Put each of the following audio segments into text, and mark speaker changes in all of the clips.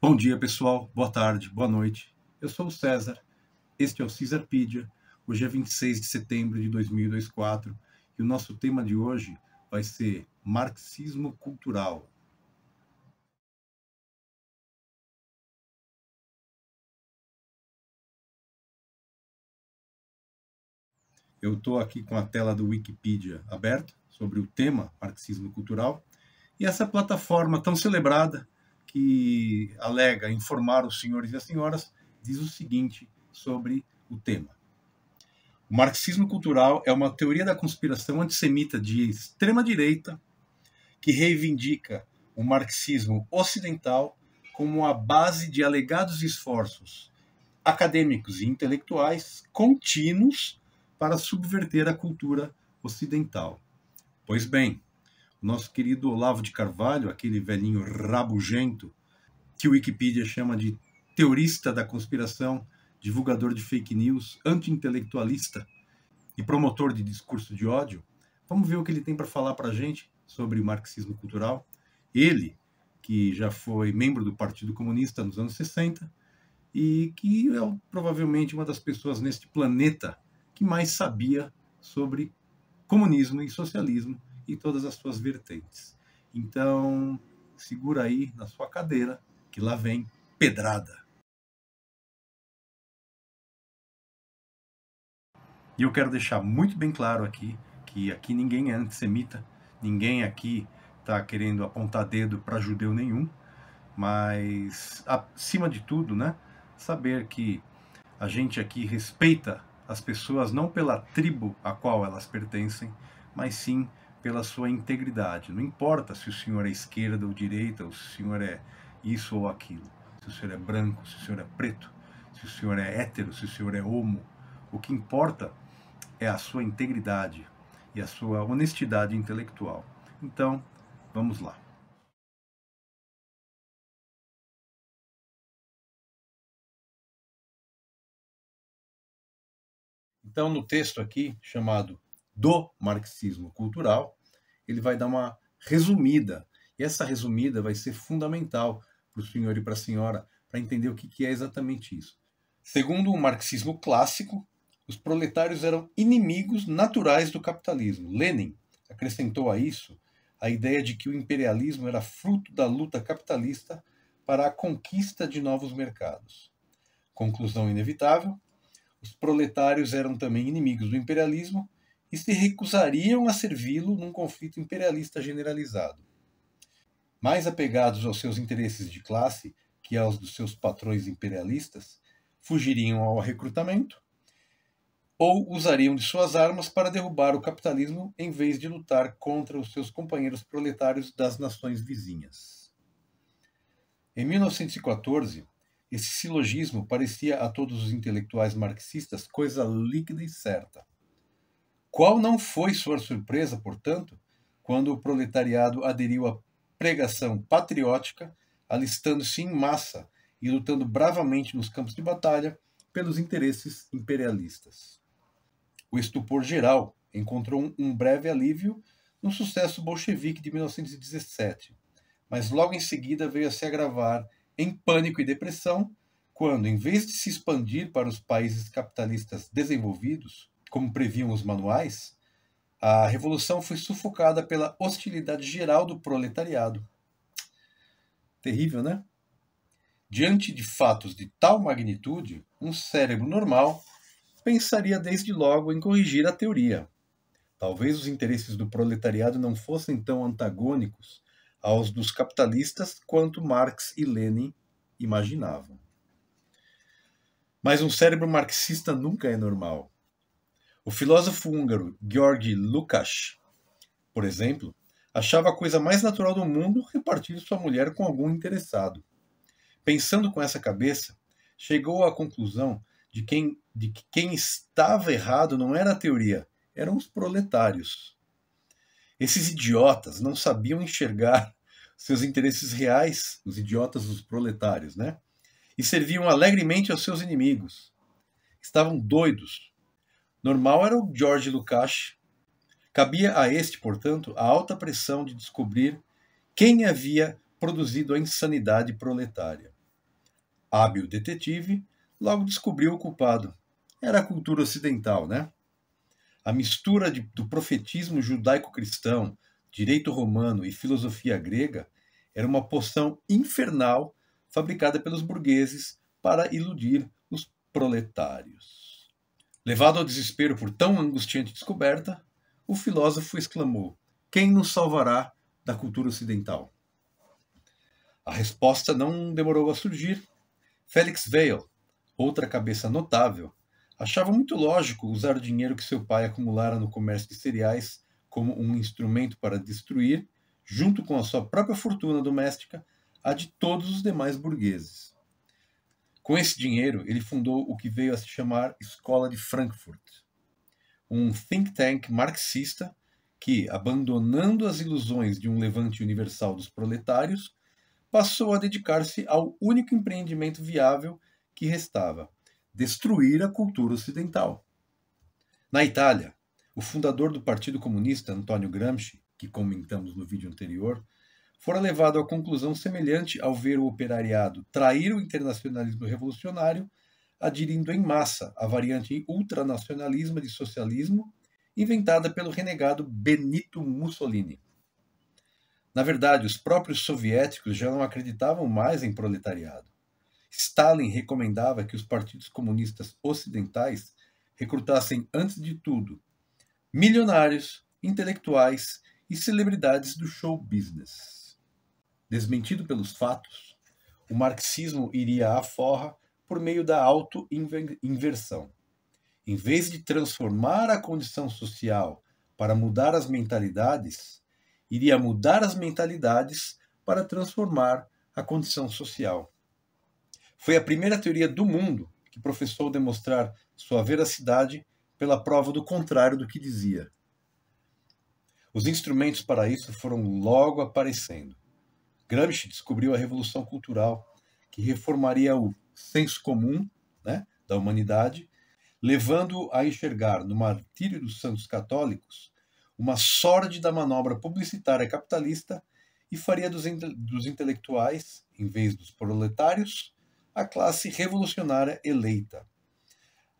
Speaker 1: Bom dia, pessoal. Boa tarde, boa noite. Eu sou o César. Este é o Cesarpedia. Hoje é 26 de setembro de 2024 e o nosso tema de hoje vai ser Marxismo Cultural. Eu estou aqui com a tela do Wikipedia aberta sobre o tema Marxismo Cultural e essa plataforma tão celebrada que alega informar os senhores e as senhoras, diz o seguinte sobre o tema. O marxismo cultural é uma teoria da conspiração antissemita de extrema direita que reivindica o marxismo ocidental como a base de alegados esforços acadêmicos e intelectuais contínuos para subverter a cultura ocidental. Pois bem, nosso querido Olavo de Carvalho, aquele velhinho rabugento que o Wikipedia chama de teorista da conspiração, divulgador de fake news, anti-intelectualista e promotor de discurso de ódio. Vamos ver o que ele tem para falar para a gente sobre o marxismo cultural. Ele, que já foi membro do Partido Comunista nos anos 60 e que é provavelmente uma das pessoas neste planeta que mais sabia sobre comunismo e socialismo e todas as suas vertentes. Então, segura aí na sua cadeira, que lá vem pedrada. E eu quero deixar muito bem claro aqui que aqui ninguém é antissemita, ninguém aqui está querendo apontar dedo para judeu nenhum, mas acima de tudo, né, saber que a gente aqui respeita as pessoas não pela tribo a qual elas pertencem, mas sim pela sua integridade. Não importa se o senhor é esquerda ou direita, ou se o senhor é isso ou aquilo, se o senhor é branco, se o senhor é preto, se o senhor é hétero, se o senhor é homo. O que importa é a sua integridade e a sua honestidade intelectual. Então, vamos lá. Então, no texto aqui, chamado Do Marxismo Cultural, ele vai dar uma resumida. E essa resumida vai ser fundamental para o senhor e para a senhora para entender o que, que é exatamente isso. Segundo o marxismo clássico, os proletários eram inimigos naturais do capitalismo. Lenin acrescentou a isso a ideia de que o imperialismo era fruto da luta capitalista para a conquista de novos mercados. Conclusão inevitável: os proletários eram também inimigos do imperialismo e se recusariam a servi-lo num conflito imperialista generalizado. Mais apegados aos seus interesses de classe que aos dos seus patrões imperialistas, fugiriam ao recrutamento ou usariam de suas armas para derrubar o capitalismo em vez de lutar contra os seus companheiros proletários das nações vizinhas. Em 1914, esse silogismo parecia a todos os intelectuais marxistas coisa líquida e certa. Qual não foi sua surpresa, portanto, quando o proletariado aderiu à pregação patriótica, alistando-se em massa e lutando bravamente nos campos de batalha pelos interesses imperialistas. O estupor geral encontrou um breve alívio no sucesso bolchevique de 1917, mas logo em seguida veio a se agravar em pânico e depressão, quando, em vez de se expandir para os países capitalistas desenvolvidos, como previam os manuais, a revolução foi sufocada pela hostilidade geral do proletariado. Terrível, né? Diante de fatos de tal magnitude, um cérebro normal pensaria desde logo em corrigir a teoria. Talvez os interesses do proletariado não fossem tão antagônicos aos dos capitalistas quanto Marx e Lenin imaginavam. Mas um cérebro marxista nunca é normal. O filósofo húngaro Georg Lukács, por exemplo, achava a coisa mais natural do mundo repartir sua mulher com algum interessado. Pensando com essa cabeça, chegou à conclusão de, quem, de que quem estava errado não era a teoria, eram os proletários. Esses idiotas não sabiam enxergar seus interesses reais, os idiotas dos proletários, né? E serviam alegremente aos seus inimigos. Estavam doidos Normal era o George Lucas. Cabia a este, portanto, a alta pressão de descobrir quem havia produzido a insanidade proletária. Hábil detetive, logo descobriu o culpado. Era a cultura ocidental, né? A mistura de, do profetismo judaico-cristão, direito romano e filosofia grega era uma poção infernal fabricada pelos burgueses para iludir os proletários. Levado ao desespero por tão angustiante descoberta, o filósofo exclamou: Quem nos salvará da cultura ocidental? A resposta não demorou a surgir. Felix Weil, outra cabeça notável, achava muito lógico usar o dinheiro que seu pai acumulara no comércio de cereais como um instrumento para destruir, junto com a sua própria fortuna doméstica, a de todos os demais burgueses. Com esse dinheiro, ele fundou o que veio a se chamar Escola de Frankfurt, um think tank marxista que, abandonando as ilusões de um levante universal dos proletários, passou a dedicar-se ao único empreendimento viável que restava: destruir a cultura ocidental. Na Itália, o fundador do Partido Comunista, Antonio Gramsci, que comentamos no vídeo anterior, fora levado à conclusão semelhante ao ver o operariado trair o internacionalismo revolucionário, aderindo em massa à variante ultranacionalismo de socialismo inventada pelo renegado Benito Mussolini. Na verdade, os próprios soviéticos já não acreditavam mais em proletariado. Stalin recomendava que os partidos comunistas ocidentais recrutassem, antes de tudo, milionários, intelectuais e celebridades do show business. Desmentido pelos fatos, o marxismo iria à forra por meio da auto-inversão. Em vez de transformar a condição social para mudar as mentalidades, iria mudar as mentalidades para transformar a condição social. Foi a primeira teoria do mundo que professou demonstrar sua veracidade pela prova do contrário do que dizia. Os instrumentos para isso foram logo aparecendo. Gramsci descobriu a revolução cultural, que reformaria o senso comum né, da humanidade, levando a enxergar no martírio dos santos católicos uma sórdida manobra publicitária capitalista e faria dos, inte dos intelectuais, em vez dos proletários, a classe revolucionária eleita.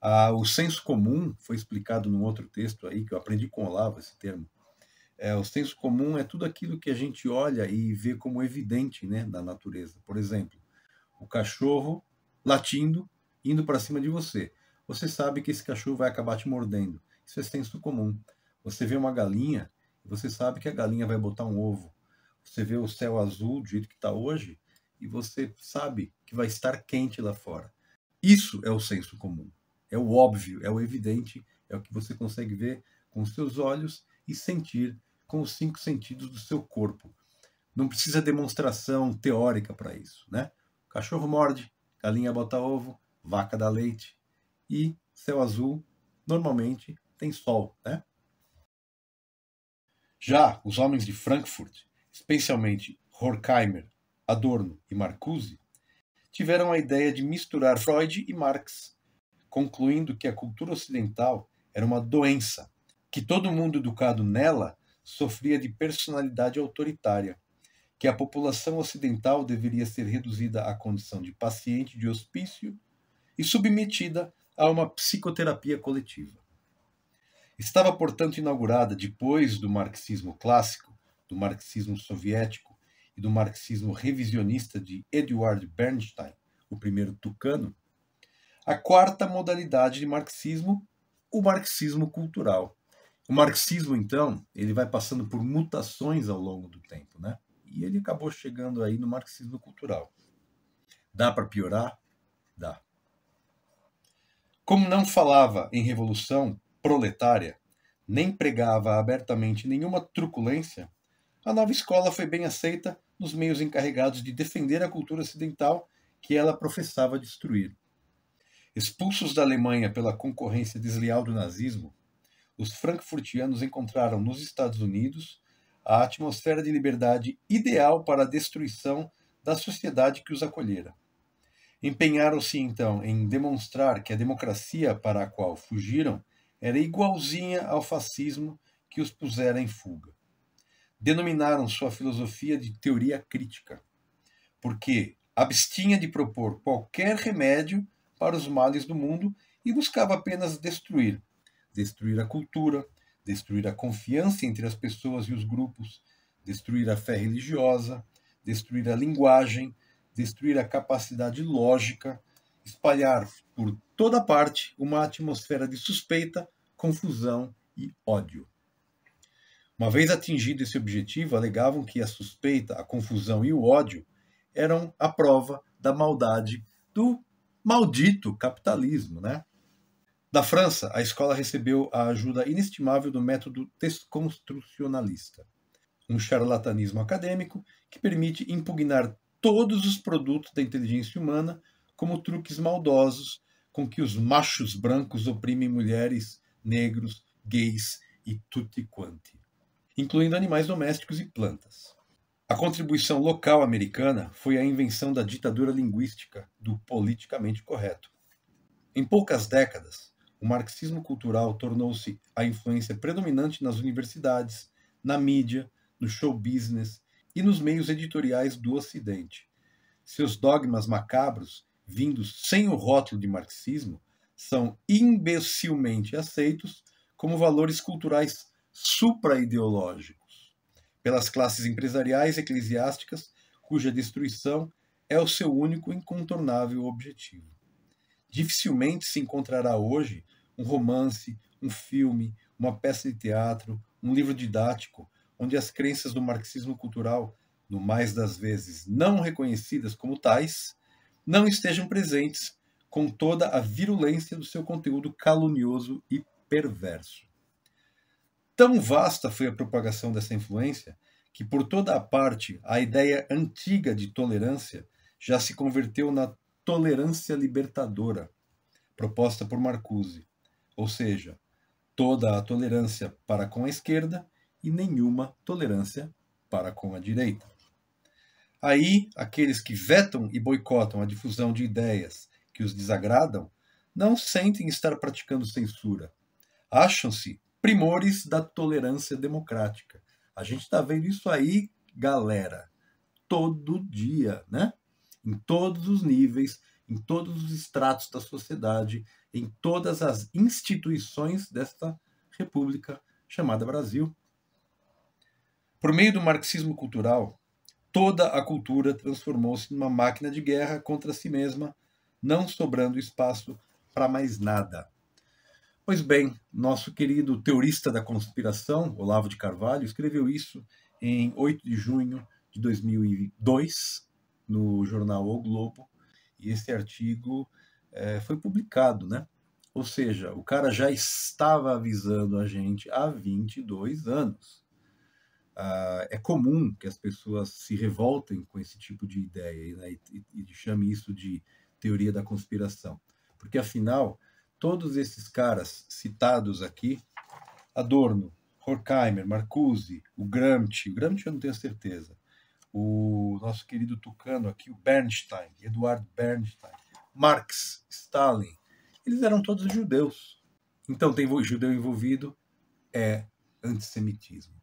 Speaker 1: Ah, o senso comum foi explicado num outro texto aí que eu aprendi com Olavo esse termo. É, o senso comum é tudo aquilo que a gente olha e vê como evidente né, na natureza. Por exemplo, o cachorro latindo, indo para cima de você. Você sabe que esse cachorro vai acabar te mordendo. Isso é senso comum. Você vê uma galinha, você sabe que a galinha vai botar um ovo. Você vê o céu azul do jeito que está hoje e você sabe que vai estar quente lá fora. Isso é o senso comum. É o óbvio, é o evidente, é o que você consegue ver com seus olhos e sentir com os cinco sentidos do seu corpo. Não precisa demonstração teórica para isso, né? Cachorro morde, galinha bota ovo, vaca dá leite e céu azul normalmente tem sol, né? Já os homens de Frankfurt, especialmente Horkheimer, Adorno e Marcuse, tiveram a ideia de misturar Freud e Marx, concluindo que a cultura ocidental era uma doença, que todo mundo educado nela sofria de personalidade autoritária, que a população ocidental deveria ser reduzida à condição de paciente de hospício e submetida a uma psicoterapia coletiva. Estava, portanto, inaugurada, depois do marxismo clássico, do marxismo soviético e do marxismo revisionista de Eduard Bernstein, o primeiro tucano, a quarta modalidade de marxismo, o marxismo cultural. O marxismo, então, ele vai passando por mutações ao longo do tempo, né? E ele acabou chegando aí no marxismo cultural. Dá para piorar? Dá. Como não falava em revolução proletária, nem pregava abertamente nenhuma truculência, a nova escola foi bem aceita nos meios encarregados de defender a cultura ocidental que ela professava destruir. Expulsos da Alemanha pela concorrência desleal do nazismo, os frankfurtianos encontraram nos Estados Unidos a atmosfera de liberdade ideal para a destruição da sociedade que os acolhera. Empenharam-se então em demonstrar que a democracia para a qual fugiram era igualzinha ao fascismo que os pusera em fuga. Denominaram sua filosofia de teoria crítica, porque abstinha de propor qualquer remédio para os males do mundo e buscava apenas destruir, destruir a cultura, destruir a confiança entre as pessoas e os grupos, destruir a fé religiosa, destruir a linguagem, destruir a capacidade lógica, espalhar por toda parte uma atmosfera de suspeita, confusão e ódio. Uma vez atingido esse objetivo, alegavam que a suspeita, a confusão e o ódio eram a prova da maldade do maldito capitalismo, né? Da França, a escola recebeu a ajuda inestimável do método desconstrucionalista, um charlatanismo acadêmico que permite impugnar todos os produtos da inteligência humana como truques maldosos com que os machos brancos oprimem mulheres, negros, gays e tutti quanti, incluindo animais domésticos e plantas. A contribuição local americana foi a invenção da ditadura linguística do politicamente correto. Em poucas décadas, o marxismo cultural tornou-se a influência predominante nas universidades, na mídia, no show business e nos meios editoriais do Ocidente. Seus dogmas macabros, vindos sem o rótulo de marxismo, são imbecilmente aceitos como valores culturais supraideológicos pelas classes empresariais eclesiásticas, cuja destruição é o seu único incontornável objetivo. Dificilmente se encontrará hoje um romance, um filme, uma peça de teatro, um livro didático, onde as crenças do marxismo cultural, no mais das vezes não reconhecidas como tais, não estejam presentes com toda a virulência do seu conteúdo calunioso e perverso. Tão vasta foi a propagação dessa influência que por toda a parte a ideia antiga de tolerância já se converteu na tolerância libertadora, proposta por Marcuse, ou seja, toda a tolerância para com a esquerda e nenhuma tolerância para com a direita. Aí, aqueles que vetam e boicotam a difusão de ideias que os desagradam não sentem estar praticando censura. Acham-se primores da tolerância democrática. A gente está vendo isso aí, galera, todo dia, né? em todos os níveis, em todos os estratos da sociedade, em todas as instituições desta república chamada Brasil. Por meio do marxismo cultural, toda a cultura transformou-se numa máquina de guerra contra si mesma, não sobrando espaço para mais nada. Pois bem, nosso querido teorista da conspiração, Olavo de Carvalho, escreveu isso em 8 de junho de 2002, no jornal O Globo, e esse artigo é, foi publicado, né? Ou seja, o cara já estava avisando a gente há 22 anos. Ah, é comum que as pessoas se revoltem com esse tipo de ideia né? e, e, e chame isso de teoria da conspiração. Porque, afinal, todos esses caras citados aqui, Adorno, Horkheimer, Marcuse, o Gramsci, o Gramsci eu não tenho certeza, o nosso querido tucano aqui, o Bernstein, Eduardo Bernstein, Marx, Stalin, eles eram todos judeus. Então tem judeu envolvido é antissemitismo.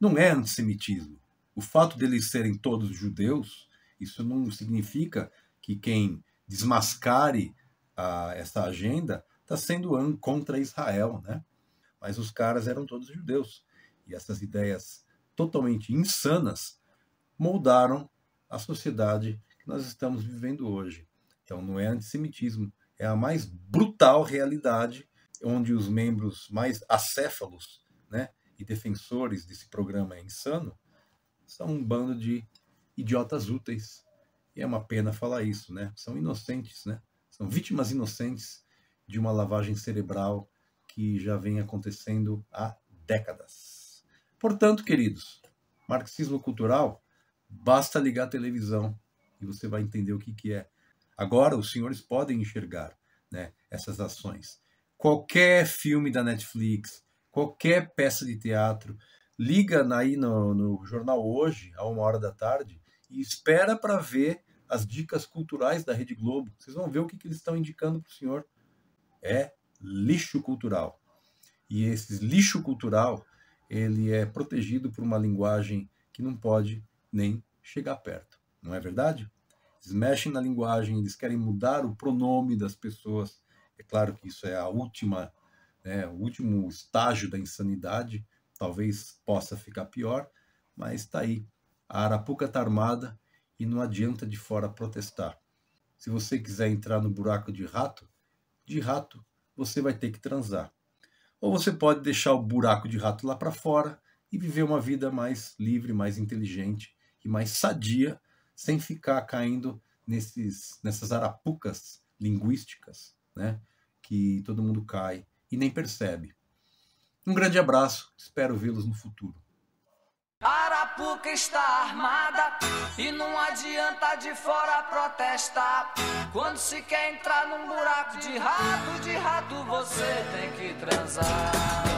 Speaker 1: Não é antissemitismo. O fato deles serem todos judeus, isso não significa que quem desmascare ah, essa agenda está sendo contra Israel, né? Mas os caras eram todos judeus. E essas ideias totalmente insanas moldaram a sociedade que nós estamos vivendo hoje. Então, não é antissemitismo, é a mais brutal realidade onde os membros mais acéfalos né, e defensores desse programa insano são um bando de idiotas úteis. E é uma pena falar isso, né? São inocentes, né? São vítimas inocentes de uma lavagem cerebral que já vem acontecendo há décadas. Portanto, queridos, marxismo cultural Basta ligar a televisão e você vai entender o que, que é. Agora os senhores podem enxergar né, essas ações. Qualquer filme da Netflix, qualquer peça de teatro, liga aí no, no jornal hoje, a uma hora da tarde, e espera para ver as dicas culturais da Rede Globo. Vocês vão ver o que, que eles estão indicando para o senhor. É lixo cultural. E esse lixo cultural ele é protegido por uma linguagem que não pode nem chegar perto. Não é verdade? Eles mexem na linguagem, eles querem mudar o pronome das pessoas. É claro que isso é a última, né, o último estágio da insanidade. Talvez possa ficar pior, mas está aí. A Arapuca está armada e não adianta de fora protestar. Se você quiser entrar no buraco de rato, de rato você vai ter que transar. Ou você pode deixar o buraco de rato lá para fora e viver uma vida mais livre, mais inteligente, e mais sadia, sem ficar caindo nesses, nessas arapucas linguísticas, né? Que todo mundo cai e nem percebe. Um grande abraço, espero vê-los no futuro. Arapuca está armada e não adianta de fora protestar. Quando se quer entrar num buraco de rato, de rato você tem que transar.